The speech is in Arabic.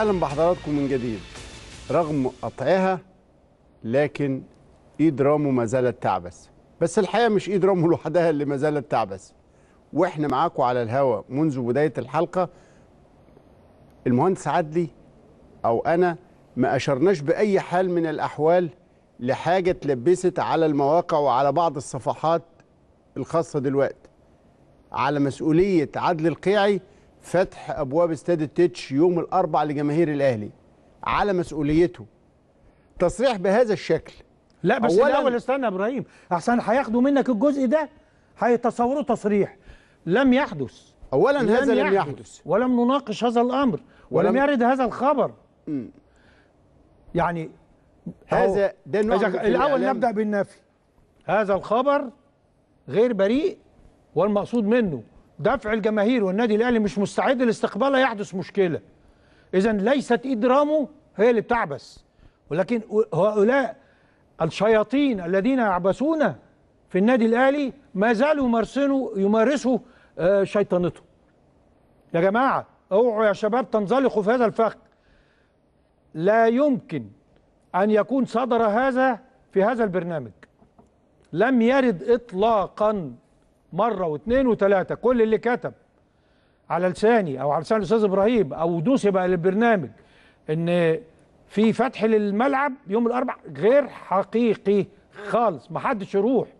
اهلا بحضراتكم من جديد رغم قطعها لكن ايد رامو ما زالت تعبس بس الحقيقه مش ايد رامو لوحدها اللي ما زالت تعبس واحنا معاكم على الهوا منذ بدايه الحلقه المهندس عدلي او انا ما اشرناش باي حال من الاحوال لحاجه اتلبست على المواقع وعلى بعض الصفحات الخاصه دلوقتي على مسؤوليه عدل القيعي فتح ابواب استاد التتش يوم الاربعاء لجماهير الاهلي على مسؤوليته تصريح بهذا الشكل لا بس أولاً الاول استنى يا ابراهيم احسن هياخدوا منك الجزء ده هيتصوروا تصريح لم يحدث اولا لم هذا لم يحدث ولم نناقش هذا الامر ولم, ولم يرد هذا الخبر يعني هذا ده نوع الاول نبدا بالنفي هذا الخبر غير بريء والمقصود منه دفع الجماهير والنادي الاهلي مش مستعد لاستقبالها يحدث مشكله اذا ليست رامو هي اللي بتعبث ولكن هؤلاء الشياطين الذين يعبثون في النادي الاهلي ما زالوا يمارسوا يمارسوا آه، شيطنتهم يا جماعه اوعوا يا شباب تنزلقوا في هذا الفخ لا يمكن ان يكون صدر هذا في هذا البرنامج لم يرد اطلاقا مرة واثنين وثلاثة كل اللي كتب على لساني أو على لسان الأستاذ إبراهيم أو دوسي بقى للبرنامج إن في فتح للملعب يوم الأربع غير حقيقي خالص محدش يروح